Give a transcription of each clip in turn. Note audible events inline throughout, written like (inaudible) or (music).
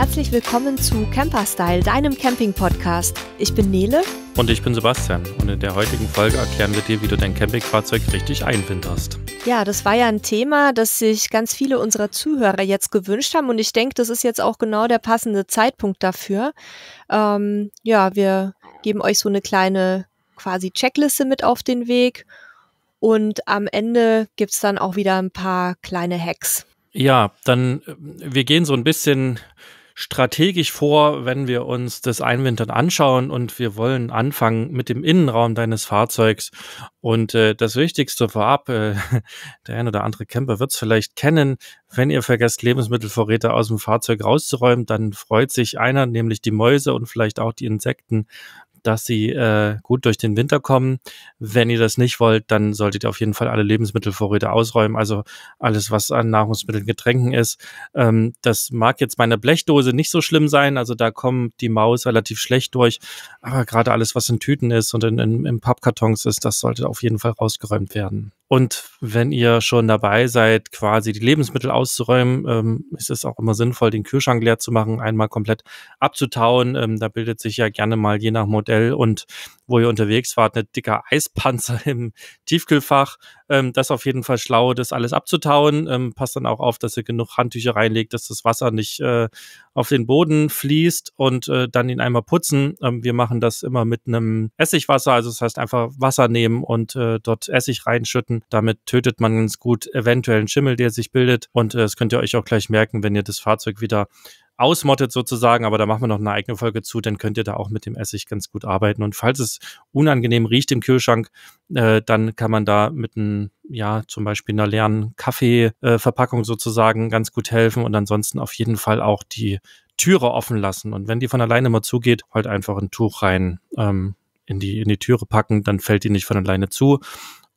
herzlich willkommen zu Camperstyle, deinem Camping-Podcast. Ich bin Nele. Und ich bin Sebastian. Und in der heutigen Folge erklären wir dir, wie du dein Campingfahrzeug richtig einwinterst. Ja, das war ja ein Thema, das sich ganz viele unserer Zuhörer jetzt gewünscht haben. Und ich denke, das ist jetzt auch genau der passende Zeitpunkt dafür. Ähm, ja, wir geben euch so eine kleine quasi Checkliste mit auf den Weg. Und am Ende gibt es dann auch wieder ein paar kleine Hacks. Ja, dann äh, wir gehen so ein bisschen strategisch vor, wenn wir uns das Einwintern anschauen und wir wollen anfangen mit dem Innenraum deines Fahrzeugs. Und äh, das Wichtigste vorab, äh, (laughs) der ein oder andere Camper wird es vielleicht kennen, wenn ihr vergesst, Lebensmittelvorräte aus dem Fahrzeug rauszuräumen, dann freut sich einer, nämlich die Mäuse und vielleicht auch die Insekten, dass sie äh, gut durch den Winter kommen. Wenn ihr das nicht wollt, dann solltet ihr auf jeden Fall alle Lebensmittelvorräte ausräumen. Also alles, was an Nahrungsmitteln, Getränken ist. Ähm, das mag jetzt bei einer Blechdose nicht so schlimm sein. Also da kommt die Maus relativ schlecht durch. Aber gerade alles, was in Tüten ist und in, in, in Pappkartons ist, das sollte auf jeden Fall rausgeräumt werden. Und wenn ihr schon dabei seid, quasi die Lebensmittel auszuräumen, ähm, ist es auch immer sinnvoll, den Kühlschrank leer zu machen, einmal komplett abzutauen. Ähm, da bildet sich ja gerne mal je nach Modell und wo ihr unterwegs wart, ein ne dicker Eispanzer (laughs) im Tiefkühlfach. Ähm, das ist auf jeden Fall schlau, das alles abzutauen. Ähm, passt dann auch auf, dass ihr genug Handtücher reinlegt, dass das Wasser nicht äh, auf den Boden fließt und äh, dann ihn einmal putzen. Ähm, wir machen das immer mit einem Essigwasser, also das heißt einfach Wasser nehmen und äh, dort Essig reinschütten. Damit tötet man ganz gut eventuellen Schimmel, der sich bildet. Und äh, das könnt ihr euch auch gleich merken, wenn ihr das Fahrzeug wieder ausmottet sozusagen, aber da machen wir noch eine eigene Folge zu, dann könnt ihr da auch mit dem Essig ganz gut arbeiten. Und falls es unangenehm riecht im Kühlschrank, äh, dann kann man da mit einem, ja, zum Beispiel einer leeren Kaffeeverpackung äh, sozusagen ganz gut helfen und ansonsten auf jeden Fall auch die Türe offen lassen. Und wenn die von alleine mal zugeht, halt einfach ein Tuch rein ähm, in, die, in die Türe packen, dann fällt die nicht von alleine zu.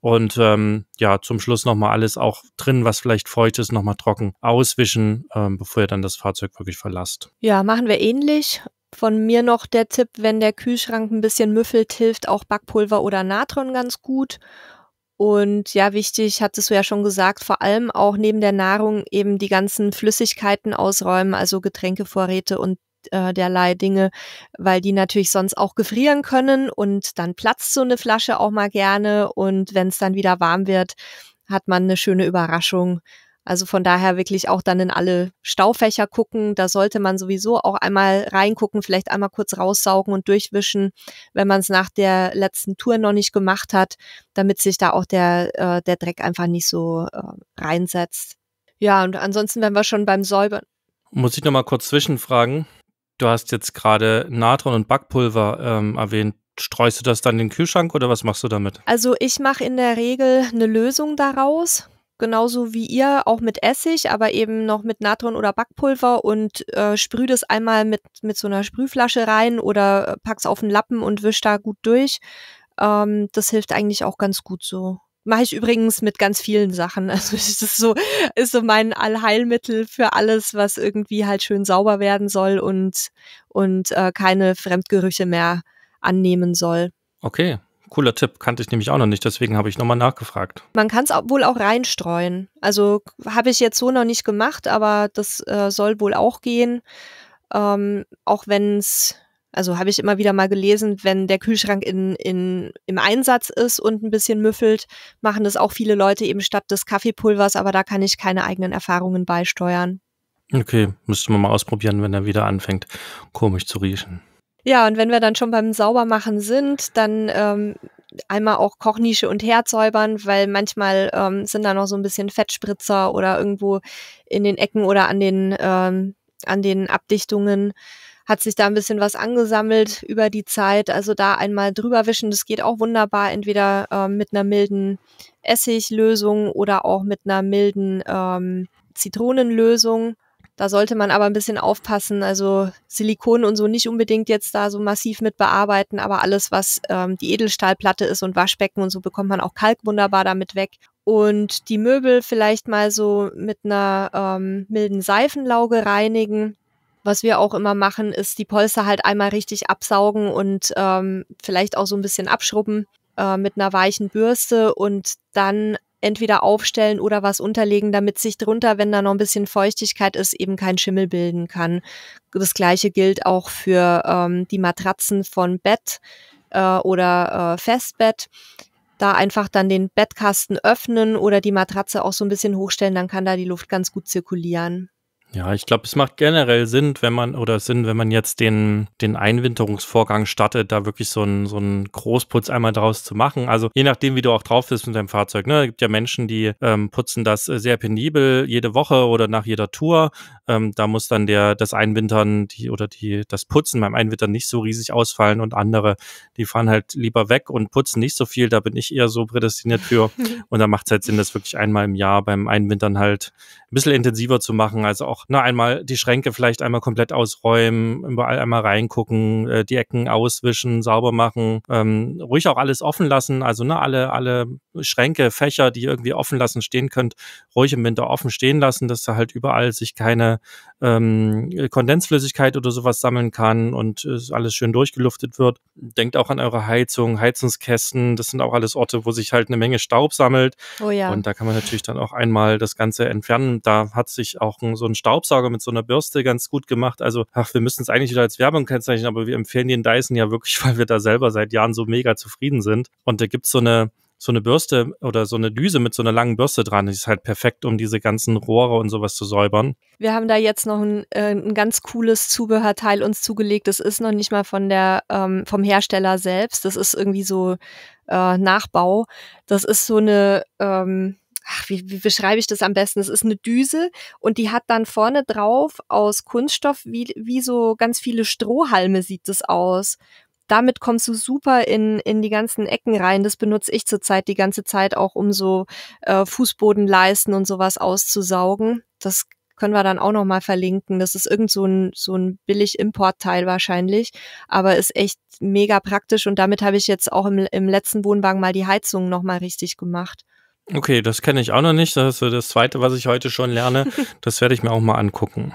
Und ähm, ja, zum Schluss nochmal alles auch drin, was vielleicht feucht ist, nochmal trocken auswischen, ähm, bevor ihr dann das Fahrzeug wirklich verlasst. Ja, machen wir ähnlich. Von mir noch der Tipp, wenn der Kühlschrank ein bisschen müffelt, hilft auch Backpulver oder Natron ganz gut. Und ja, wichtig, hattest du ja schon gesagt, vor allem auch neben der Nahrung eben die ganzen Flüssigkeiten ausräumen, also Getränkevorräte und äh, derlei Dinge, weil die natürlich sonst auch gefrieren können und dann platzt so eine Flasche auch mal gerne und wenn es dann wieder warm wird, hat man eine schöne Überraschung. Also von daher wirklich auch dann in alle Staufächer gucken. Da sollte man sowieso auch einmal reingucken, vielleicht einmal kurz raussaugen und durchwischen, wenn man es nach der letzten Tour noch nicht gemacht hat, damit sich da auch der, äh, der Dreck einfach nicht so äh, reinsetzt. Ja, und ansonsten, wenn wir schon beim Säubern. Muss ich nochmal kurz zwischenfragen? Du hast jetzt gerade Natron und Backpulver ähm, erwähnt. Streust du das dann in den Kühlschrank oder was machst du damit? Also ich mache in der Regel eine Lösung daraus, genauso wie ihr, auch mit Essig, aber eben noch mit Natron oder Backpulver und äh, sprühe das einmal mit, mit so einer Sprühflasche rein oder äh, pack's auf den Lappen und wisch da gut durch. Ähm, das hilft eigentlich auch ganz gut so. Mache ich übrigens mit ganz vielen Sachen. (laughs) Also das ist so, ist so mein Allheilmittel für alles, was irgendwie halt schön sauber werden soll und, und äh, keine Fremdgerüche mehr annehmen soll. Okay, cooler Tipp, kannte ich nämlich auch noch nicht, deswegen habe ich nochmal nachgefragt. Man kann es wohl auch reinstreuen. Also habe ich jetzt so noch nicht gemacht, aber das äh, soll wohl auch gehen. Ähm, auch wenn es also habe ich immer wieder mal gelesen, wenn der Kühlschrank in, in, im Einsatz ist und ein bisschen müffelt, machen das auch viele Leute eben statt des Kaffeepulvers, aber da kann ich keine eigenen Erfahrungen beisteuern. Okay, müsste man mal ausprobieren, wenn er wieder anfängt, komisch zu riechen. Ja, und wenn wir dann schon beim Saubermachen sind, dann ähm, einmal auch Kochnische und Herd säubern, weil manchmal ähm, sind da noch so ein bisschen Fettspritzer oder irgendwo in den Ecken oder an den, ähm, an den Abdichtungen hat sich da ein bisschen was angesammelt über die Zeit. Also da einmal drüber wischen, das geht auch wunderbar, entweder äh, mit einer milden Essiglösung oder auch mit einer milden ähm, Zitronenlösung. Da sollte man aber ein bisschen aufpassen. Also Silikon und so nicht unbedingt jetzt da so massiv mit bearbeiten, aber alles, was ähm, die Edelstahlplatte ist und Waschbecken und so, bekommt man auch Kalk wunderbar damit weg. Und die Möbel vielleicht mal so mit einer ähm, milden Seifenlauge reinigen was wir auch immer machen, ist die Polster halt einmal richtig absaugen und ähm, vielleicht auch so ein bisschen abschrubben äh, mit einer weichen Bürste und dann entweder aufstellen oder was unterlegen, damit sich drunter, wenn da noch ein bisschen Feuchtigkeit ist, eben kein Schimmel bilden kann. Das gleiche gilt auch für ähm, die Matratzen von Bett äh, oder äh, Festbett. Da einfach dann den Bettkasten öffnen oder die Matratze auch so ein bisschen hochstellen, dann kann da die Luft ganz gut zirkulieren. Ja, ich glaube, es macht generell Sinn, wenn man oder Sinn, wenn man jetzt den, den Einwinterungsvorgang startet, da wirklich so einen so einen Großputz einmal draus zu machen. Also je nachdem, wie du auch drauf bist mit deinem Fahrzeug. Ne, es gibt ja Menschen, die ähm, putzen das sehr penibel jede Woche oder nach jeder Tour. Ähm, da muss dann der das Einwintern die oder die das Putzen beim Einwintern nicht so riesig ausfallen und andere, die fahren halt lieber weg und putzen nicht so viel. Da bin ich eher so prädestiniert für. (laughs) und da macht es halt Sinn, das wirklich einmal im Jahr beim Einwintern halt ein bisschen intensiver zu machen. Also auch auch einmal die Schränke vielleicht einmal komplett ausräumen, überall einmal reingucken, äh, die Ecken auswischen, sauber machen, ähm, ruhig auch alles offen lassen, also ne, alle, alle Schränke, Fächer, die irgendwie offen lassen stehen könnt, ruhig im Winter offen stehen lassen, dass da halt überall sich keine ähm, Kondensflüssigkeit oder sowas sammeln kann und äh, alles schön durchgeluftet wird. Denkt auch an eure Heizung, Heizungskästen, das sind auch alles Orte, wo sich halt eine Menge Staub sammelt. Oh ja. Und da kann man natürlich dann auch einmal das Ganze entfernen. Da hat sich auch ein, so ein Staub Staubsauger mit so einer Bürste ganz gut gemacht. Also, ach, wir müssen es eigentlich wieder als Werbung kennzeichnen, aber wir empfehlen den Dyson ja wirklich, (laughs) weil wir da selber seit Jahren so mega zufrieden sind. Und da gibt's so eine, so eine Bürste oder so eine Düse mit so einer langen Bürste dran. Die ist halt perfekt, um diese ganzen Rohre und sowas zu säubern. Wir haben da jetzt noch ein, äh, ein ganz cooles Zubehörteil uns zugelegt. Das ist noch nicht mal von der, ähm, vom Hersteller selbst. Das ist irgendwie so äh, Nachbau. Das ist so eine, ähm, ach, wie, wie beschreibe ich das am besten? Es ist eine Düse und die hat dann vorne drauf aus Kunststoff, wie, wie so ganz viele Strohhalme sieht das aus. Damit kommst du super in, in die ganzen Ecken rein. Das benutze ich zurzeit die ganze Zeit auch, um so äh, Fußbodenleisten und sowas auszusaugen. Das können wir dann auch nochmal verlinken. Das ist irgend so ein, so ein Billig-Importteil wahrscheinlich, aber ist echt mega praktisch und damit habe ich jetzt auch im, im letzten Wohnwagen mal die Heizung nochmal richtig gemacht. Okay, das kenne ich auch noch nicht. Das ist das Zweite, was ich heute schon lerne. (laughs) Das werde ich mir auch mal angucken.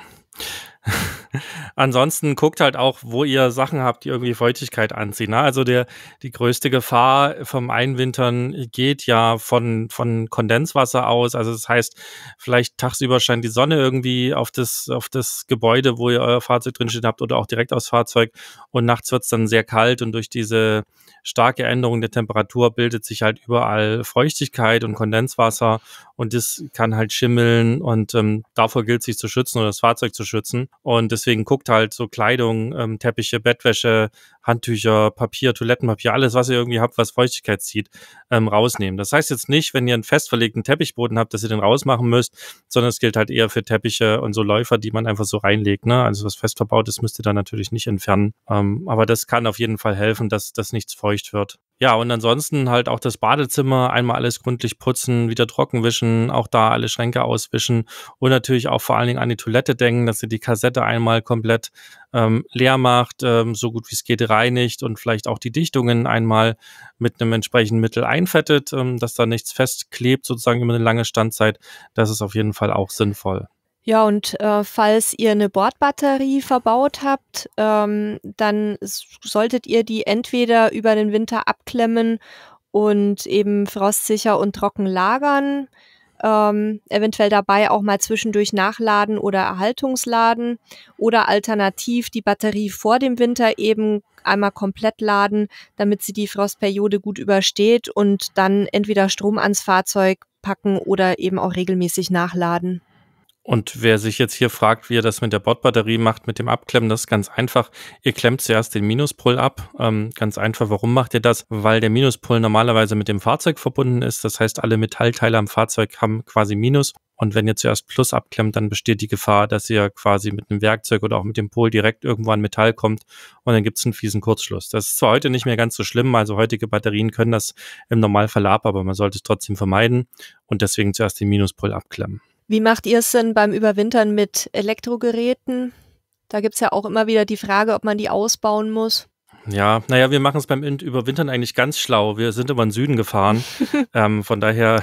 Ansonsten guckt halt auch, wo ihr Sachen habt, die irgendwie Feuchtigkeit anziehen. Ne? Also der, die größte Gefahr vom Einwintern geht ja von, von Kondenswasser aus. Also das heißt, vielleicht tagsüber scheint die Sonne irgendwie auf das, auf das Gebäude, wo ihr euer Fahrzeug drinstehen habt oder auch direkt aufs Fahrzeug. Und nachts wird es dann sehr kalt und durch diese starke Änderung der Temperatur bildet sich halt überall Feuchtigkeit und Kondenswasser und das kann halt schimmeln und ähm, davor gilt sich zu schützen oder das Fahrzeug zu schützen. Und das deswegen guckt halt so Kleidung, ähm, Teppiche, Bettwäsche, Handtücher, Papier, Toilettenpapier, alles, was ihr irgendwie habt, was Feuchtigkeit zieht, ähm, rausnehmen. Das heißt jetzt nicht, wenn ihr einen fest verlegten Teppichboden habt, dass ihr den rausmachen müsst, sondern es gilt halt eher für Teppiche und so Läufer, die man einfach so reinlegt. Ne? Also was fest verbaut ist, müsst ihr dann natürlich nicht entfernen. Ähm, aber das kann auf jeden Fall helfen, dass, dass nichts feucht wird. Ja, und ansonsten halt auch das Badezimmer einmal alles gründlich putzen, wieder trocken wischen, auch da alle Schränke auswischen und natürlich auch vor allen Dingen an die Toilette denken, dass ihr die Kassette einmal komplett ähm, leer macht, ähm, so gut wie es geht rein reinigt und vielleicht auch die Dichtungen einmal mit einem entsprechenden Mittel einfettet, ähm, dass da nichts festklebt, sozusagen über eine lange Standzeit. Das ist auf jeden Fall auch sinnvoll. Ja, und äh, falls ihr eine Bordbatterie verbaut habt, ähm, dann solltet ihr die entweder über den Winter abklemmen und eben frostsicher und trocken lagern ähm, eventuell dabei auch mal zwischendurch nachladen oder erhaltungsladen oder alternativ die Batterie vor dem Winter eben einmal komplett laden, damit sie die Frostperiode gut übersteht und dann entweder Strom ans Fahrzeug packen oder eben auch regelmäßig nachladen. Und wer sich jetzt hier fragt, wie er das mit der Bordbatterie macht, mit dem Abklemmen, das ist ganz einfach. Ihr klemmt zuerst den Minuspol ab. Ähm, ganz einfach, warum macht ihr das? Weil der Minuspol normalerweise mit dem Fahrzeug verbunden ist. Das heißt, alle Metallteile am Fahrzeug haben quasi Minus. Und wenn ihr zuerst Plus abklemmt, dann besteht die Gefahr, dass ihr quasi mit einem Werkzeug oder auch mit dem Pol direkt irgendwo an Metall kommt und dann gibt es einen fiesen Kurzschluss. Das ist zwar heute nicht mehr ganz so schlimm, also heutige Batterien können das im Normalfall ab, aber man sollte es trotzdem vermeiden und deswegen zuerst den Minuspol abklemmen. Wie macht ihr es denn beim Überwintern mit Elektrogeräten? Da gibt es ja auch immer wieder die Frage, ob man die ausbauen muss. Ja, naja, wir machen es beim Überwintern eigentlich ganz schlau. Wir sind immer in den Süden gefahren. (laughs) ähm, von daher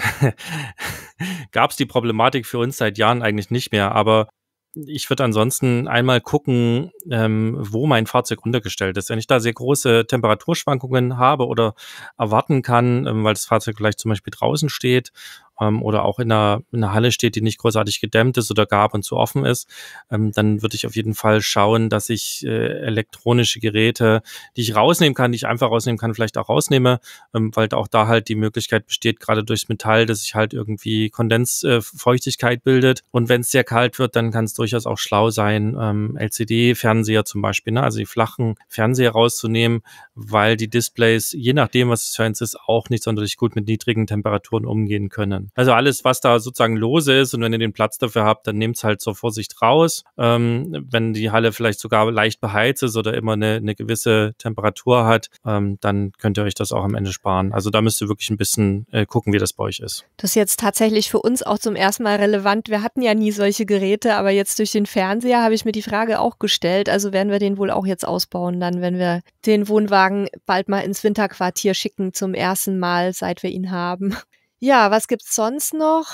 (laughs) gab es die Problematik für uns seit Jahren eigentlich nicht mehr. Aber ich würde ansonsten einmal gucken, ähm, wo mein Fahrzeug untergestellt ist. Wenn ich da sehr große Temperaturschwankungen habe oder erwarten kann, ähm, weil das Fahrzeug vielleicht zum Beispiel draußen steht ähm, oder auch in einer, in einer Halle steht, die nicht großartig gedämmt ist oder gar ab und zu offen ist, ähm, dann würde ich auf jeden Fall schauen, dass ich äh, elektronische Geräte, die ich rausnehmen kann, die ich einfach rausnehmen kann, vielleicht auch rausnehme, ähm, weil auch da halt die Möglichkeit besteht, gerade durchs Metall, dass sich halt irgendwie Kondensfeuchtigkeit äh, bildet. Und wenn es sehr kalt wird, dann kann es durchaus auch schlau sein, ähm, LCD-Fernseher zum Beispiel, ne? also die flachen Fernseher rauszunehmen, weil die Displays, je nachdem, was es für eins ist, auch nicht sonderlich gut mit niedrigen Temperaturen umgehen können kann. Also alles, was da sozusagen lose ist und wenn ihr den Platz dafür habt, dann nehmt es halt zur Vorsicht raus. Ähm, wenn die Halle vielleicht sogar leicht beheizt ist oder immer eine, eine gewisse Temperatur hat, ähm, dann könnt ihr euch das auch am Ende sparen. Also da müsst ihr wirklich ein bisschen äh, gucken, wie das bei euch ist. Das ist jetzt tatsächlich für uns auch zum ersten Mal relevant. Wir hatten ja nie solche Geräte, aber jetzt durch den Fernseher habe ich mir die Frage auch gestellt. Also werden wir den wohl auch jetzt ausbauen, dann, wenn wir den Wohnwagen bald mal ins Winterquartier schicken zum ersten Mal, seit wir ihn haben. Ja, was gibt's sonst noch?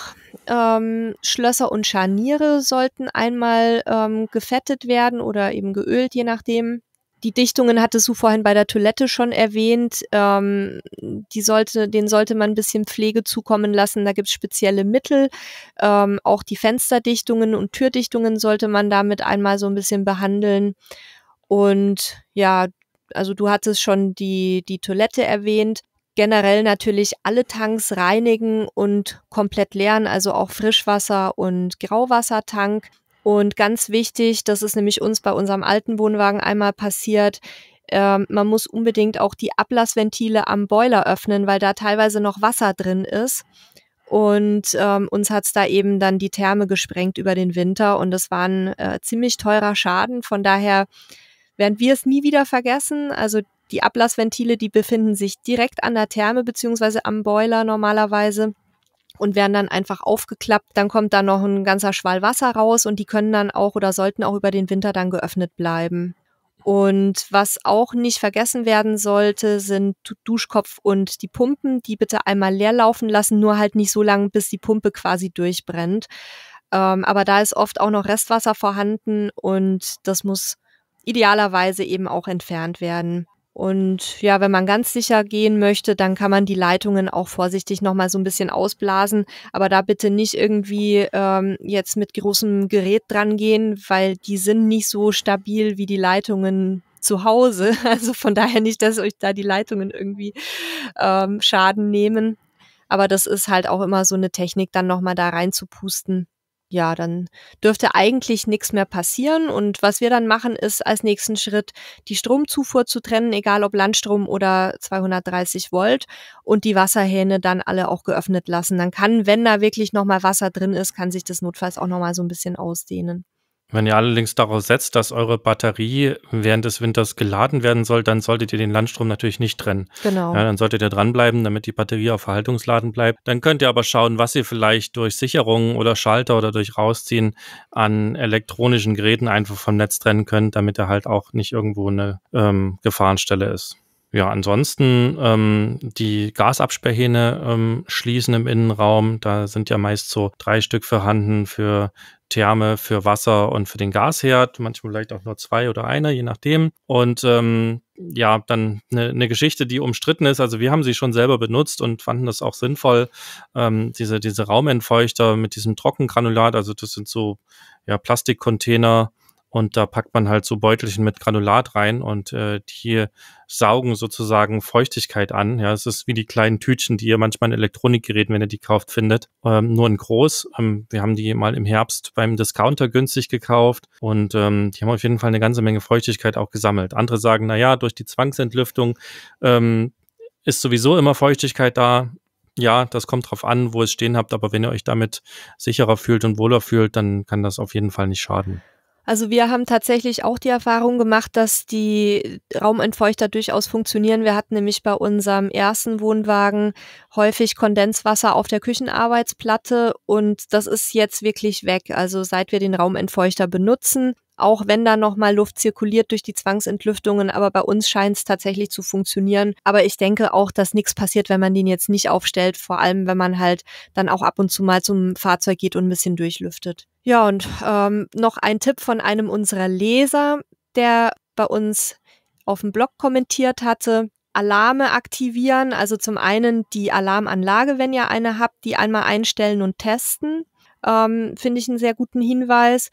Ähm, Schlösser und Scharniere sollten einmal ähm, gefettet werden oder eben geölt, je nachdem. Die Dichtungen hattest du vorhin bei der Toilette schon erwähnt. Ähm, die sollte, denen sollte man ein bisschen Pflege zukommen lassen. Da gibt's spezielle Mittel. Ähm, auch die Fensterdichtungen und Türdichtungen sollte man damit einmal so ein bisschen behandeln. Und ja, also du hattest schon die, die Toilette erwähnt generell natürlich alle Tanks reinigen und komplett leeren, also auch Frischwasser und Grauwassertank. Und ganz wichtig, das ist nämlich uns bei unserem alten Wohnwagen einmal passiert, äh, man muss unbedingt auch die Ablassventile am Boiler öffnen, weil da teilweise noch Wasser drin ist. Und ähm, uns es da eben dann die Therme gesprengt über den Winter und das war ein äh, ziemlich teurer Schaden. Von daher werden wir es nie wieder vergessen. Also die Ablassventile, die befinden sich direkt an der Therme bzw. am Boiler normalerweise und werden dann einfach aufgeklappt. Dann kommt da noch ein ganzer Schwall Wasser raus und die können dann auch oder sollten auch über den Winter dann geöffnet bleiben. Und was auch nicht vergessen werden sollte, sind Duschkopf und die Pumpen, die bitte einmal leer laufen lassen, nur halt nicht so lange, bis die Pumpe quasi durchbrennt. Ähm, aber da ist oft auch noch Restwasser vorhanden und das muss idealerweise eben auch entfernt werden. Und ja, wenn man ganz sicher gehen möchte, dann kann man die Leitungen auch vorsichtig nochmal so ein bisschen ausblasen. Aber da bitte nicht irgendwie ähm, jetzt mit großem Gerät dran gehen, weil die sind nicht so stabil wie die Leitungen zu Hause. (laughs) Also von daher nicht, dass euch da die Leitungen irgendwie ähm, Schaden nehmen. Aber das ist halt auch immer so eine Technik, dann nochmal da reinzupusten ja, dann dürfte eigentlich nichts mehr passieren. Und was wir dann machen, ist als nächsten Schritt die Stromzufuhr zu trennen, egal ob Landstrom oder 230 Volt und die Wasserhähne dann alle auch geöffnet lassen. Dann kann, wenn da wirklich nochmal Wasser drin ist, kann sich das notfalls auch nochmal so ein bisschen ausdehnen. Wenn ihr allerdings darauf setzt, dass eure Batterie während des Winters geladen werden soll, dann solltet ihr den Landstrom natürlich nicht trennen. Genau. Ja, dann solltet ihr dranbleiben, damit die Batterie auf Verhaltungsladen bleibt. Dann könnt ihr aber schauen, was ihr vielleicht durch Sicherungen oder Schalter oder durch Rausziehen an elektronischen Geräten einfach vom Netz trennen könnt, damit er halt auch nicht irgendwo eine ähm, Gefahrenstelle ist. Ja, ansonsten ähm, die Gasabsperrhähne ähm, schließen im Innenraum. Da sind ja meist so drei Stück vorhanden für Therme für Wasser und für den Gasherd, manchmal vielleicht auch nur zwei oder eine, je nachdem. Und ähm, ja, dann eine, ne Geschichte, die umstritten ist. Also wir haben sie schon selber benutzt und fanden das auch sinnvoll, ähm, diese, diese Raumentfeuchter mit diesem Trockengranulat, also das sind so ja, Plastikcontainer, und da packt man halt so Beutelchen mit Granulat rein und äh, die saugen sozusagen Feuchtigkeit an. Ja, es ist wie die kleinen Tütchen, die ihr manchmal in Elektronikgeräten, wenn ihr die kauft, findet. Ähm, nur in groß. Ähm, wir haben die mal im Herbst beim Discounter günstig gekauft und ähm, die haben auf jeden Fall eine ganze Menge Feuchtigkeit auch gesammelt. Andere sagen, na ja, durch die Zwangsentlüftung ähm, ist sowieso immer Feuchtigkeit da ja, das kommt drauf an, wo ihr es stehen habt, aber wenn ihr euch damit sicherer fühlt und wohler fühlt, dann kann das auf jeden Fall nicht schaden. Also wir haben tatsächlich auch die Erfahrung gemacht, dass die Raumentfeuchter durchaus funktionieren. Wir hatten nämlich bei unserem ersten Wohnwagen häufig Kondenswasser auf der Küchenarbeitsplatte und das ist jetzt wirklich weg. Also seit wir den Raumentfeuchter benutzen, auch wenn da nochmal Luft zirkuliert durch die Zwangsentlüftungen. Aber bei uns scheint es tatsächlich zu funktionieren. Aber ich denke auch, dass nichts passiert, wenn man den jetzt nicht aufstellt, vor allem wenn man halt dann auch ab und zu mal zum Fahrzeug geht und ein bisschen durchlüftet. Ja, und ähm, noch ein Tipp von einem unserer Leser, der bei uns auf dem Blog kommentiert hatte. Alarme aktivieren, also zum einen die Alarmanlage, wenn ihr eine habt, die einmal einstellen und testen, ähm, finde ich einen sehr guten Hinweis.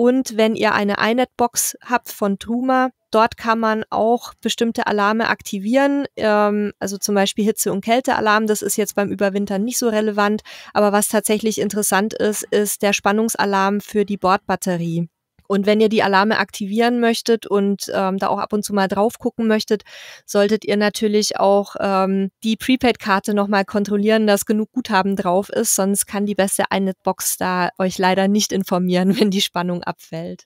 Und wenn ihr eine iNet-Box habt von Truma, dort kann man auch bestimmte Alarme aktivieren, ähm, also zum Beispiel Hitze- und Kältealarm. Das ist jetzt beim Überwintern nicht so relevant. Aber was tatsächlich interessant ist, ist der Spannungsalarm für die Bordbatterie. Und wenn ihr die Alarme aktivieren möchtet und ähm, da auch ab und zu mal drauf gucken möchtet, solltet ihr natürlich auch ähm, die Prepaid-Karte nochmal kontrollieren, dass genug Guthaben drauf ist, sonst kann die beste iNetbox da euch leider nicht informieren, (laughs) wenn die Spannung abfällt.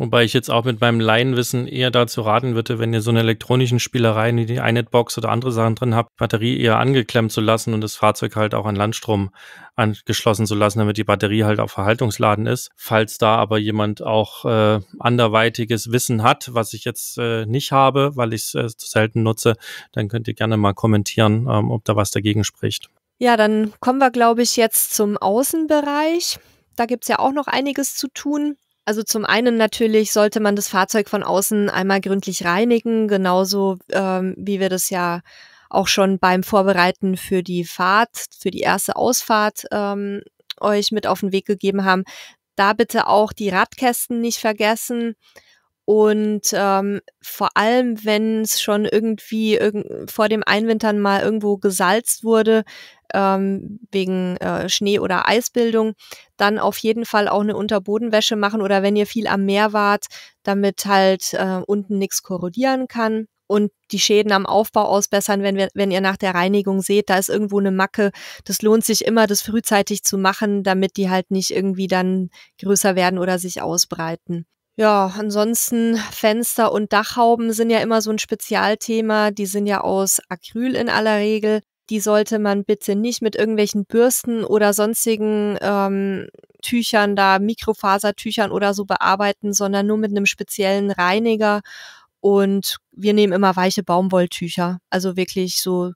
Wobei ich jetzt auch mit meinem Laienwissen eher dazu raten würde, wenn ihr so eine elektronischen Spielereien wie die iNetBox oder andere Sachen drin habt, Batterie eher angeklemmt zu lassen und das Fahrzeug halt auch an Landstrom angeschlossen zu lassen, damit die Batterie halt auch verhaltungsladen ist. Falls da aber jemand auch äh, anderweitiges Wissen hat, was ich jetzt äh, nicht habe, weil ich es äh, zu selten nutze, dann könnt ihr gerne mal kommentieren, ähm, ob da was dagegen spricht. Ja, dann kommen wir, glaube ich, jetzt zum Außenbereich. Da gibt es ja auch noch einiges zu tun. Also zum einen natürlich sollte man das Fahrzeug von außen einmal gründlich reinigen, genauso ähm, wie wir das ja auch schon beim Vorbereiten für die Fahrt, für die erste Ausfahrt ähm, euch mit auf den Weg gegeben haben. Da bitte auch die Radkästen nicht vergessen. Und ähm, vor allem, wenn es schon irgendwie irg vor dem Einwintern mal irgendwo gesalzt wurde, ähm, wegen äh, Schnee- oder Eisbildung, dann auf jeden Fall auch eine Unterbodenwäsche machen oder wenn ihr viel am Meer wart, damit halt äh, unten nichts korrodieren kann und die Schäden am Aufbau ausbessern, wenn, wir, wenn ihr nach der Reinigung seht, da ist irgendwo eine Macke. Das lohnt sich immer, das frühzeitig zu machen, damit die halt nicht irgendwie dann größer werden oder sich ausbreiten. Ja, ansonsten Fenster und Dachhauben sind ja immer so ein Spezialthema. Die sind ja aus Acryl in aller Regel die sollte man bitte nicht mit irgendwelchen Bürsten oder sonstigen ähm, Tüchern da, Mikrofasertüchern oder so bearbeiten, sondern nur mit einem speziellen Reiniger. Und wir nehmen immer weiche Baumwolltücher. Also wirklich so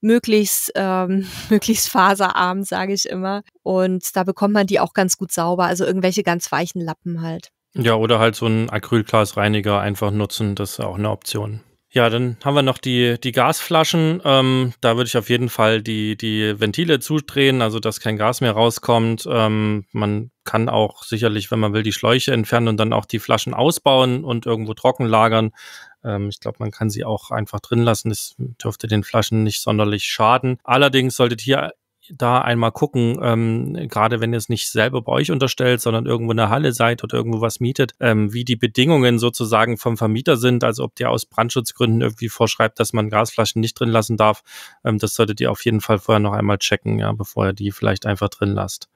möglichst ähm, (laughs) möglichst faserarm, sage ich immer. Und da bekommt man die auch ganz gut sauber, also irgendwelche ganz weichen Lappen halt. Ja, oder halt so einen Acrylglasreiniger einfach nutzen, das ist auch eine Option. Ja, dann haben wir noch die, die Gasflaschen. Ähm, da würde ich auf jeden Fall die, die Ventile zudrehen, also dass kein Gas mehr rauskommt. Ähm, man kann auch sicherlich, wenn man will, die Schläuche entfernen und dann auch die Flaschen ausbauen und irgendwo trocken lagern. Ähm, ich glaube, man kann sie auch einfach drin lassen. Es dürfte den Flaschen nicht sonderlich schaden. Allerdings solltet ihr da einmal gucken, ähm, gerade wenn ihr es nicht selber bei euch unterstellt, sondern irgendwo in der Halle seid oder irgendwo was mietet, ähm, wie die Bedingungen sozusagen vom Vermieter sind, also ob der aus Brandschutzgründen irgendwie vorschreibt, dass man Gasflaschen nicht drin lassen darf, ähm, das solltet ihr auf jeden Fall vorher noch einmal checken, ja, bevor ihr die vielleicht einfach drin lasst.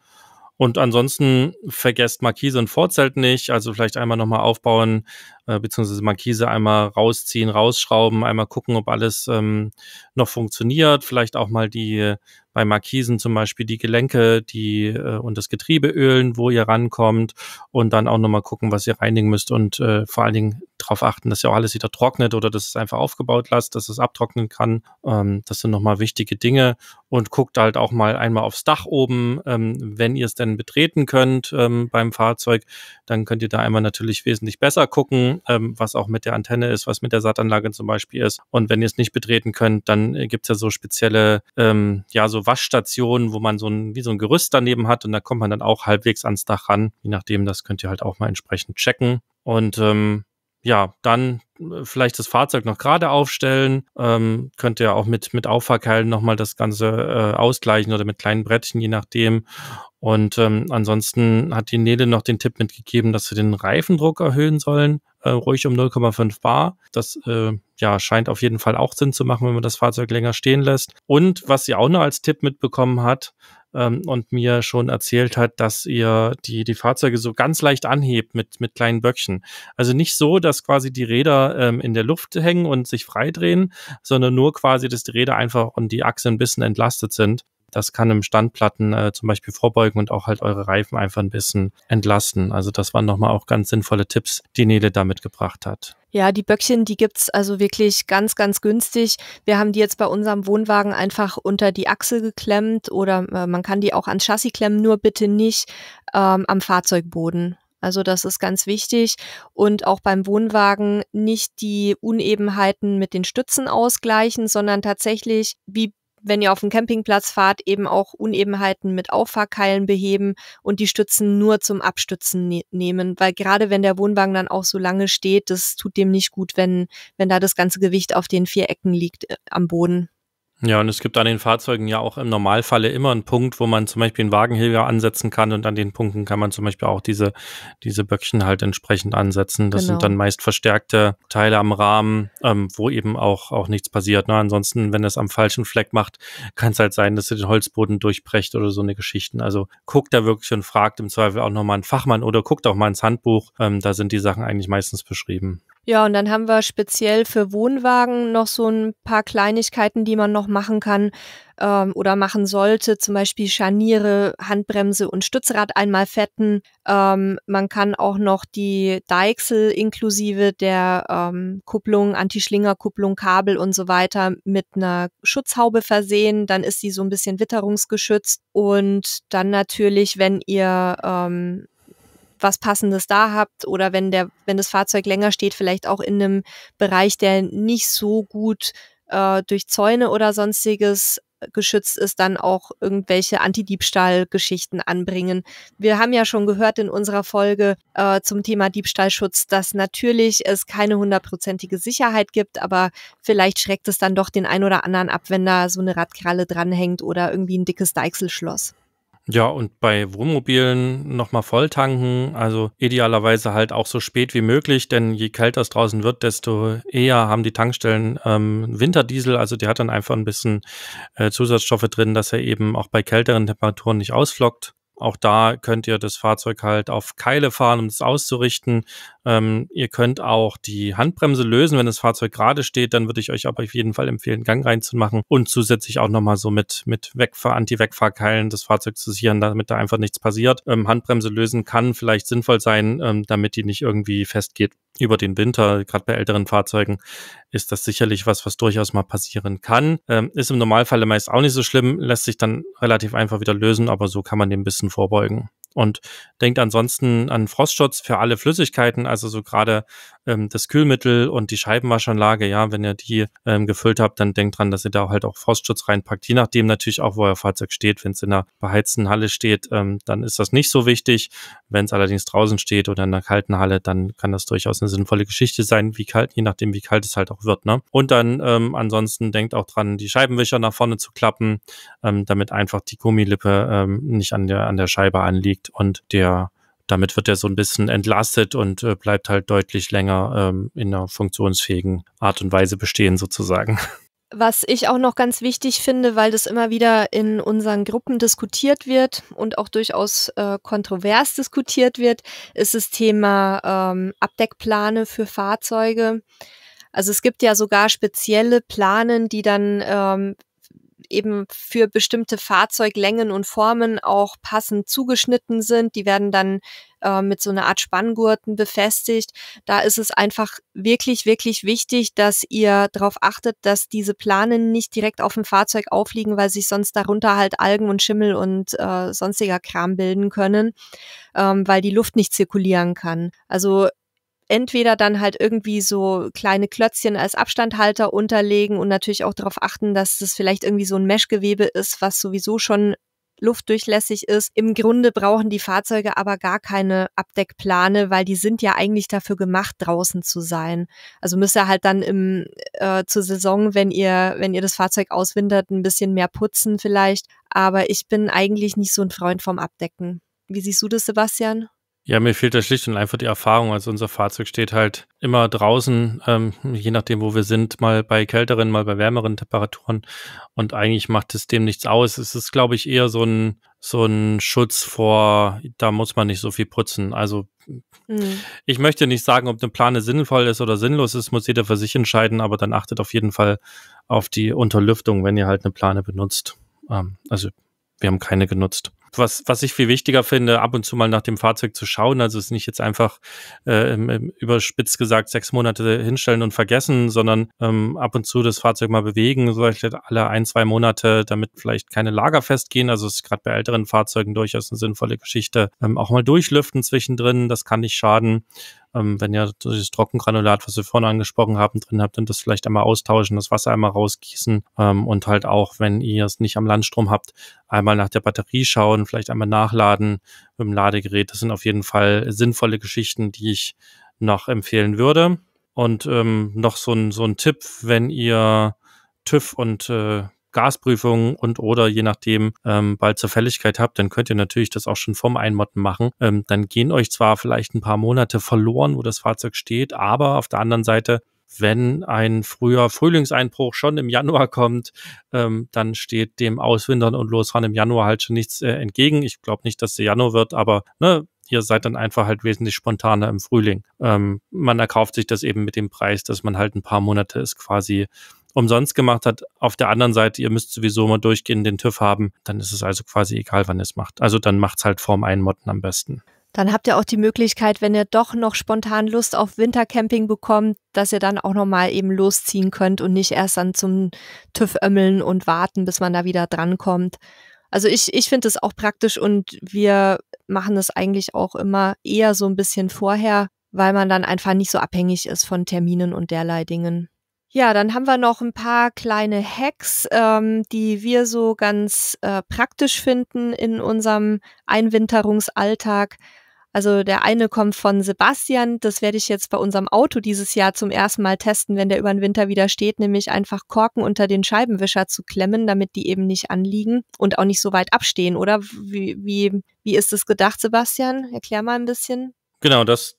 Und ansonsten vergesst Markise und Vorzelt nicht. Also vielleicht einmal nochmal aufbauen, äh, beziehungsweise Markise einmal rausziehen, rausschrauben, einmal gucken, ob alles ähm, noch funktioniert. Vielleicht auch mal die bei Markisen zum Beispiel die Gelenke die, äh, und das Getriebe ölen, wo ihr rankommt und dann auch nochmal gucken, was ihr reinigen müsst und äh, vor allen Dingen darauf achten, dass ihr auch alles wieder trocknet oder dass es einfach aufgebaut lasst, dass es abtrocknen kann. Ähm, das sind nochmal wichtige Dinge. Und guckt halt auch mal einmal aufs Dach oben, ähm, wenn ihr es denn betreten könnt ähm, beim Fahrzeug, dann könnt ihr da einmal natürlich wesentlich besser gucken, ähm, was auch mit der Antenne ist, was mit der Satanlage zum Beispiel ist. Und wenn ihr es nicht betreten könnt, dann äh, gibt es ja so spezielle, ähm, ja, so Waschstationen, wo man so ein, wie so ein Gerüst daneben hat und da kommt man dann auch halbwegs ans Dach ran. Je nachdem, das könnt ihr halt auch mal entsprechend checken. Und ähm, ja, dann äh, vielleicht das Fahrzeug noch gerade aufstellen. Ähm, könnt ihr auch mit, mit Auffahrkeilen nochmal das Ganze äh, ausgleichen oder mit kleinen Brettchen, je nachdem. Und ähm, ansonsten hat die Nele noch den Tipp mitgegeben, dass wir den Reifendruck erhöhen sollen, äh, ruhig um 0,5 Bar. Das äh, ja, scheint auf jeden Fall auch Sinn zu machen, wenn man das Fahrzeug länger stehen lässt. Und was sie auch noch als Tipp mitbekommen hat, ähm, und mir schon erzählt hat, dass ihr die, die Fahrzeuge so ganz leicht anhebt mit, mit kleinen Böckchen. Also nicht so, dass quasi die Räder ähm, in der Luft hängen und sich frei drehen, sondern nur quasi, dass die Räder einfach und die Achse ein bisschen entlastet sind. Das kann im Standplatten äh, zum Beispiel vorbeugen und auch halt eure Reifen einfach ein bisschen entlasten. Also das waren nochmal auch ganz sinnvolle Tipps, die Nele da mitgebracht hat. Ja, die Böckchen, die gibt es also wirklich ganz, ganz günstig. Wir haben die jetzt bei unserem Wohnwagen einfach unter die Achse geklemmt oder äh, man kann die auch ans Chassis klemmen, nur bitte nicht ähm, am Fahrzeugboden. Also das ist ganz wichtig. Und auch beim Wohnwagen nicht die Unebenheiten mit den Stützen ausgleichen, sondern tatsächlich wie wenn ihr auf dem Campingplatz fahrt, eben auch Unebenheiten mit Auffahrkeilen beheben und die Stützen nur zum Abstützen ne nehmen, weil gerade wenn der Wohnwagen dann auch so lange steht, das tut dem nicht gut, wenn, wenn da das ganze Gewicht auf den vier Ecken liegt äh, am Boden. Ja, und es gibt an den Fahrzeugen ja auch im Normalfalle immer einen Punkt, wo man zum Beispiel einen Wagenhilger ansetzen kann und an den Punkten kann man zum Beispiel auch diese, diese Böckchen halt entsprechend ansetzen. Das genau. sind dann meist verstärkte Teile am Rahmen, ähm, wo eben auch, auch nichts passiert. Ne? Ansonsten, wenn es am falschen Fleck macht, kann es halt sein, dass ihr den Holzboden durchbrecht oder so eine Geschichten. Also guckt da wirklich und fragt im Zweifel auch nochmal einen Fachmann oder guckt auch mal ins Handbuch. Ähm, da sind die Sachen eigentlich meistens beschrieben. Ja, und dann haben wir speziell für Wohnwagen noch so ein paar Kleinigkeiten, die man noch machen kann ähm, oder machen sollte. Zum Beispiel Scharniere, Handbremse und Stützrad einmal fetten. Ähm, man kann auch noch die Deichsel inklusive der ähm, Kupplung, Antischlingerkupplung, Kabel und so weiter mit einer Schutzhaube versehen. Dann ist sie so ein bisschen witterungsgeschützt. Und dann natürlich, wenn ihr ähm, was Passendes da habt oder wenn der, wenn das Fahrzeug länger steht, vielleicht auch in einem Bereich, der nicht so gut äh, durch Zäune oder sonstiges äh, geschützt ist, dann auch irgendwelche Anti-Diebstahl-Geschichten anbringen. Wir haben ja schon gehört in unserer Folge äh, zum Thema Diebstahlschutz, dass natürlich es keine hundertprozentige Sicherheit gibt, aber vielleicht schreckt es dann doch den ein oder anderen ab, wenn da so eine Radkralle dranhängt oder irgendwie ein dickes Deichselschloss. Ja, und bei Wohnmobilen nochmal voll tanken, also idealerweise halt auch so spät wie möglich, denn je kälter es draußen wird, desto eher haben die Tankstellen ähm, Winterdiesel, also der hat dann einfach ein bisschen äh, Zusatzstoffe drin, dass er eben auch bei kälteren Temperaturen nicht ausflockt. Auch da könnt ihr das Fahrzeug halt auf Keile fahren, um es auszurichten. Ähm, ihr könnt auch die Handbremse lösen, wenn das Fahrzeug gerade steht. Dann würde ich euch aber auf jeden Fall empfehlen, Gang reinzumachen und zusätzlich auch nochmal so mit, mit Wegfahr-, Anti-Wegfahrkeilen das Fahrzeug zu sichern, damit da einfach nichts passiert. Ähm, Handbremse lösen kann vielleicht sinnvoll sein, ähm, damit die nicht irgendwie festgeht über den Winter, gerade bei älteren Fahrzeugen, ist das sicherlich was, was durchaus mal passieren kann. Ähm, ist im Normalfall meist auch nicht so schlimm, lässt sich dann relativ einfach wieder lösen, aber so kann man dem ein bisschen vorbeugen. Und denkt ansonsten an Frostschutz für alle Flüssigkeiten, also so gerade ähm, das Kühlmittel und die Scheibenwaschanlage, ja, wenn ihr die ähm, gefüllt habt, dann denkt dran, dass ihr da halt auch Frostschutz reinpackt, je nachdem natürlich auch, wo euer Fahrzeug steht. Wenn es in einer beheizten Halle steht, ähm, dann ist das nicht so wichtig. Wenn es allerdings draußen steht oder in einer kalten Halle, dann kann das durchaus eine sinnvolle Geschichte sein, wie kalt, je nachdem, wie kalt es halt auch wird. Ne? Und dann ähm, ansonsten denkt auch dran, die Scheibenwischer nach vorne zu klappen, ähm, damit einfach die Gummilippe ähm, nicht an der, an der Scheibe anliegt und der damit wird er so ein bisschen entlastet und äh, bleibt halt deutlich länger ähm, in einer funktionsfähigen Art und Weise bestehen sozusagen. (laughs) Was ich auch noch ganz wichtig finde, weil das immer wieder in unseren Gruppen diskutiert wird und auch durchaus äh, kontrovers diskutiert wird, ist das Thema ähm, Abdeckplane für Fahrzeuge. Also es gibt ja sogar spezielle Planen, die dann ähm, eben für bestimmte Fahrzeuglängen und Formen auch passend zugeschnitten sind. Die werden dann äh, mit so einer Art Spanngurten befestigt. Da ist es einfach wirklich, wirklich wichtig, dass ihr darauf achtet, dass diese Planen nicht direkt auf dem Fahrzeug aufliegen, weil sich sonst darunter halt Algen und Schimmel und äh, sonstiger Kram bilden können, ähm, weil die Luft nicht zirkulieren kann. Also entweder dann halt irgendwie so kleine Klötzchen als Abstandhalter unterlegen und natürlich auch darauf achten, dass das vielleicht irgendwie so ein Meshgewebe ist, was sowieso schon luftdurchlässig ist. Im Grunde brauchen die Fahrzeuge aber gar keine Abdeckplane, weil die sind ja eigentlich dafür gemacht, draußen zu sein. Also müsst ihr halt dann im, äh, zur Saison, wenn ihr, wenn ihr das Fahrzeug auswintert, ein bisschen mehr putzen vielleicht. Aber ich bin eigentlich nicht so ein Freund vom Abdecken. Wie siehst du das, Sebastian? Ja, mir fehlt da schlicht und einfach die Erfahrung. Also unser Fahrzeug steht halt immer draußen, ähm, je nachdem, wo wir sind, mal bei kälteren, mal bei wärmeren Temperaturen. Und eigentlich macht es dem nichts aus. Es ist, glaube ich, eher so ein, so ein Schutz vor, da muss man nicht so viel putzen. Also mhm. ich möchte nicht sagen, ob eine Plane sinnvoll ist oder sinnlos ist, muss jeder für sich entscheiden, aber dann achtet auf jeden Fall auf die Unterlüftung, wenn ihr halt eine Plane benutzt. Ähm, also wir haben keine genutzt. Was, was ich viel wichtiger finde, ab und zu mal nach dem Fahrzeug zu schauen. Also es nicht jetzt einfach äh, überspitzt gesagt sechs Monate hinstellen und vergessen, sondern ähm, ab und zu das Fahrzeug mal bewegen, vielleicht alle ein, zwei Monate, damit vielleicht keine Lager festgehen. Also es ist gerade bei älteren Fahrzeugen durchaus eine sinnvolle Geschichte. Ähm, auch mal durchlüften zwischendrin, das kann nicht schaden. Ähm, wenn ihr dieses Trockengranulat, was wir vorne angesprochen haben, drin habt, dann das vielleicht einmal austauschen, das Wasser einmal rausgießen ähm, und halt auch, wenn ihr es nicht am Landstrom habt, einmal nach der Batterie schauen, vielleicht einmal nachladen mit dem Ladegerät. Das sind auf jeden Fall sinnvolle Geschichten, die ich noch empfehlen würde. Und ähm, noch so ein, so ein Tipp, wenn ihr TÜV und äh, Gasprüfungen und oder je nachdem ähm, bald zur Fälligkeit habt, dann könnt ihr natürlich das auch schon vom Einmotten machen. Ähm, dann gehen euch zwar vielleicht ein paar Monate verloren, wo das Fahrzeug steht, aber auf der anderen Seite wenn ein früher Frühlingseinbruch schon im Januar kommt, ähm, dann steht dem Auswindern und Losfahren im Januar halt schon nichts äh, entgegen. Ich glaube nicht, dass der Januar wird, aber ne, ihr seid dann einfach halt wesentlich spontaner im Frühling. Ähm, man erkauft sich das eben mit dem Preis, dass man halt ein paar Monate ist quasi umsonst gemacht hat. Auf der anderen Seite, ihr müsst sowieso mal durchgehen, den TÜV haben. Dann ist es also quasi egal, wann ihr es macht. Also dann macht es halt vorm Einmotten am besten. Dann habt ihr auch die Möglichkeit, wenn ihr doch noch spontan Lust auf Wintercamping bekommt, dass ihr dann auch nochmal eben losziehen könnt und nicht erst dann zum TÜV ömmeln und warten, bis man da wieder drankommt. Also ich, ich finde es auch praktisch und wir machen es eigentlich auch immer eher so ein bisschen vorher, weil man dann einfach nicht so abhängig ist von Terminen und derlei Dingen. Ja, dann haben wir noch ein paar kleine Hacks, ähm, die wir so ganz äh, praktisch finden in unserem Einwinterungsalltag. Also der eine kommt von Sebastian, das werde ich jetzt bei unserem Auto dieses Jahr zum ersten Mal testen, wenn der über den Winter wieder steht, nämlich einfach Korken unter den Scheibenwischer zu klemmen, damit die eben nicht anliegen und auch nicht so weit abstehen, oder? Wie, wie, wie ist das gedacht, Sebastian? Erklär mal ein bisschen. Genau, das,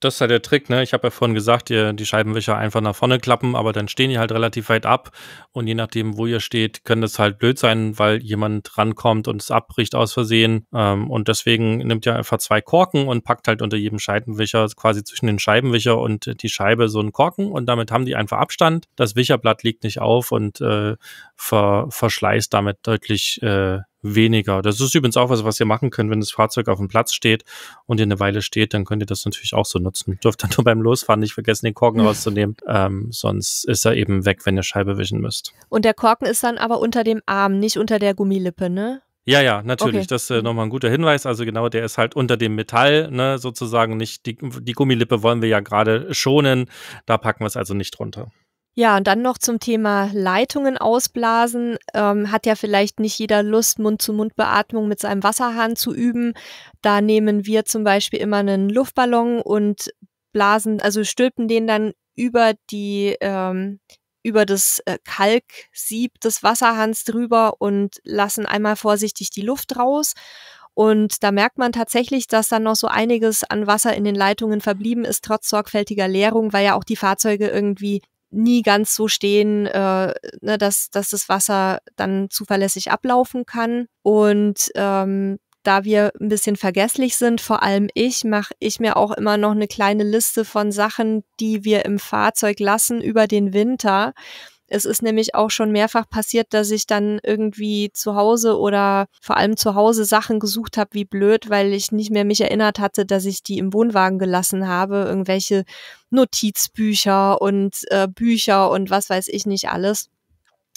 das ist ja der Trick, ne? Ich habe ja vorhin gesagt, ihr, die Scheibenwischer einfach nach vorne klappen, aber dann stehen die halt relativ weit ab und je nachdem, wo ihr steht, könnte es halt blöd sein, weil jemand rankommt und es abbricht aus Versehen. Ähm, und deswegen nimmt ihr einfach zwei Korken und packt halt unter jedem Scheibenwischer quasi zwischen den Scheibenwischer und die Scheibe so einen Korken und damit haben die einfach Abstand. Das Wicherblatt liegt nicht auf und äh, ver verschleißt damit deutlich äh, weniger. Das ist übrigens auch was, was ihr machen könnt, wenn das Fahrzeug auf dem Platz steht und ihr eine Weile steht, dann könnt ihr das natürlich auch so nutzen. (laughs) Dürft dann nur beim Losfahren nicht vergessen, den Korken rauszunehmen. Ähm, sonst ist er eben weg, wenn ihr Scheibe wischen müsst. Und der Korken ist dann aber unter dem Arm, nicht unter der Gummilippe, ne? Ja, ja, natürlich. Okay. Das ist äh, mhm. nochmal ein guter Hinweis. Also genau, der ist halt unter dem Metall, ne, sozusagen nicht. Die, die Gummilippe wollen wir ja gerade schonen. Da packen wir es also nicht runter. Ja, und dann noch zum Thema Leitungen ausblasen. Ähm, hat ja vielleicht nicht jeder Lust, Mund-zu-Mund-Beatmung mit seinem Wasserhahn zu üben. Da nehmen wir zum Beispiel immer einen Luftballon und blasen, also stülpen den dann über die, ähm, über das äh, Kalksieb des Wasserhahns drüber und lassen einmal vorsichtig die Luft raus. Und da merkt man tatsächlich, dass dann noch so einiges an Wasser in den Leitungen verblieben ist, trotz sorgfältiger Leerung, weil ja auch die Fahrzeuge irgendwie nie ganz so stehen, äh, ne, dass, dass das Wasser dann zuverlässig ablaufen kann. Und ähm, da wir ein bisschen vergesslich sind, vor allem ich, mache ich mir auch immer noch eine kleine Liste von Sachen, die wir im Fahrzeug lassen über den Winter es ist nämlich auch schon mehrfach passiert, dass ich dann irgendwie zu Hause oder vor allem zu Hause Sachen gesucht habe, wie blöd, weil ich nicht mehr mich erinnert hatte, dass ich die im Wohnwagen gelassen habe, irgendwelche Notizbücher und äh, Bücher und was weiß ich nicht alles,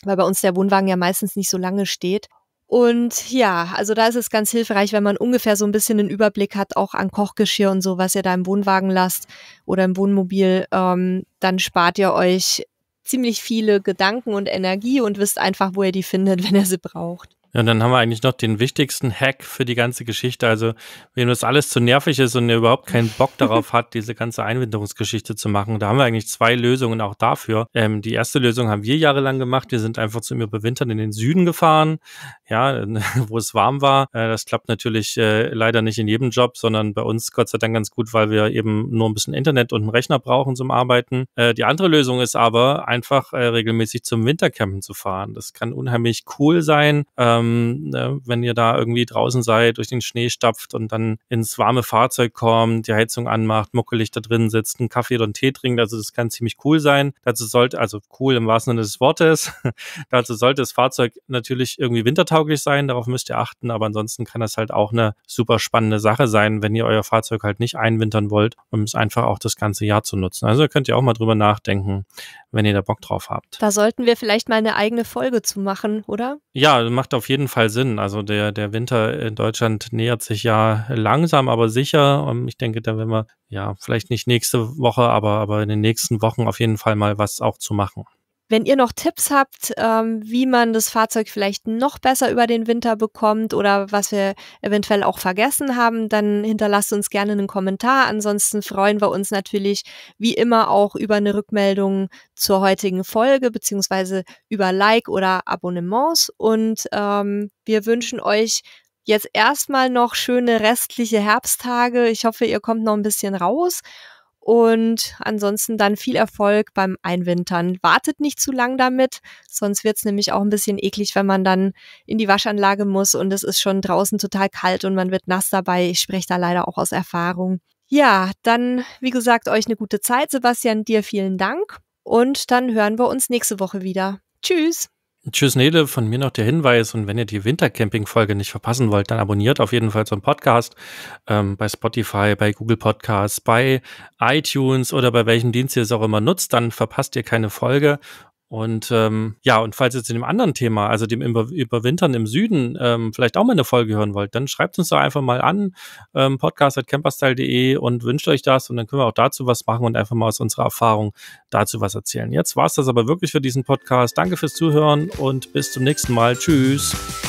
weil bei uns der Wohnwagen ja meistens nicht so lange steht. Und ja, also da ist es ganz hilfreich, wenn man ungefähr so ein bisschen einen Überblick hat, auch an Kochgeschirr und so, was ihr da im Wohnwagen lasst oder im Wohnmobil, ähm, dann spart ihr euch ziemlich viele Gedanken und Energie und wisst einfach, wo ihr die findet, (laughs) wenn ihr sie braucht. Ja, und dann haben wir eigentlich noch den wichtigsten Hack für die ganze Geschichte. Also, wenn das alles zu nervig ist und ihr überhaupt keinen Bock (laughs) darauf hat, diese ganze Einwanderungsgeschichte zu machen, da haben wir eigentlich zwei Lösungen auch dafür. Ähm, die erste Lösung haben wir jahrelang gemacht. Wir sind einfach zum Überwintern in den Süden gefahren, ja, (laughs) wo es warm war. Äh, das klappt natürlich äh, leider nicht in jedem Job, sondern bei uns Gott sei Dank ganz gut, weil wir eben nur ein bisschen Internet und einen Rechner brauchen zum Arbeiten. Äh, die andere Lösung ist aber, einfach äh, regelmäßig zum Wintercampen zu fahren. Das kann unheimlich cool sein. Ähm, ähm, ne, wenn ihr da irgendwie draußen seid, durch den Schnee stapft und dann ins warme Fahrzeug kommt, die Heizung anmacht, muckelig da drin sitzt, einen Kaffee oder einen Tee trinkt. Also das kann ziemlich cool sein. Dazu sollte, also cool im wahrsten Sinne des Wortes, (laughs) dazu sollte das Fahrzeug natürlich irgendwie wintertauglich sein, darauf müsst ihr achten, aber ansonsten kann das halt auch eine super spannende Sache sein, wenn ihr euer Fahrzeug halt nicht einwintern wollt, um es einfach auch das ganze Jahr zu nutzen. Also könnt ihr auch mal drüber nachdenken, wenn ihr da Bock drauf habt. Da sollten wir vielleicht mal eine eigene Folge zu machen, oder? Ja, macht auf jeden Fall Sinn. Also der, der Winter in Deutschland nähert sich ja langsam, aber sicher. Und ich denke, da werden wir, ja, vielleicht nicht nächste Woche, aber, aber in den nächsten Wochen auf jeden Fall mal was auch zu machen. Wenn ihr noch Tipps habt, ähm, wie man das Fahrzeug vielleicht noch besser über den Winter bekommt oder was wir eventuell auch vergessen haben, dann hinterlasst uns gerne einen Kommentar. Ansonsten freuen wir uns natürlich wie immer auch über eine Rückmeldung zur heutigen Folge beziehungsweise über Like oder Abonnements. Und ähm, wir wünschen euch jetzt erstmal noch schöne restliche Herbsttage. Ich hoffe, ihr kommt noch ein bisschen raus und ansonsten dann viel Erfolg beim Einwintern. Wartet nicht zu lang damit, sonst wird es nämlich auch ein bisschen eklig, wenn man dann in die Waschanlage muss und es ist schon draußen total kalt und man wird nass dabei. Ich spreche da leider auch aus Erfahrung. Ja, dann, wie gesagt, euch eine gute Zeit. Sebastian, dir vielen Dank. Und dann hören wir uns nächste Woche wieder. Tschüss. Tschüss Nede. von mir noch der Hinweis und wenn ihr die Wintercamping-Folge nicht verpassen wollt, dann abonniert auf jeden Fall so einen Podcast ähm, bei Spotify, bei Google Podcasts, bei iTunes oder bei welchem Dienst ihr es auch immer nutzt, dann verpasst ihr keine Folge und ähm, ja, und falls ihr zu dem anderen Thema, also dem Über Überwintern im Süden, ähm, vielleicht auch mal eine Folge hören wollt, dann schreibt uns doch einfach mal an, ähm, podcast.camperstyle.de und wünscht euch das und dann können wir auch dazu was machen und einfach mal aus unserer Erfahrung dazu was erzählen. Jetzt war's das aber wirklich für diesen Podcast. Danke fürs Zuhören und bis zum nächsten Mal. Tschüss.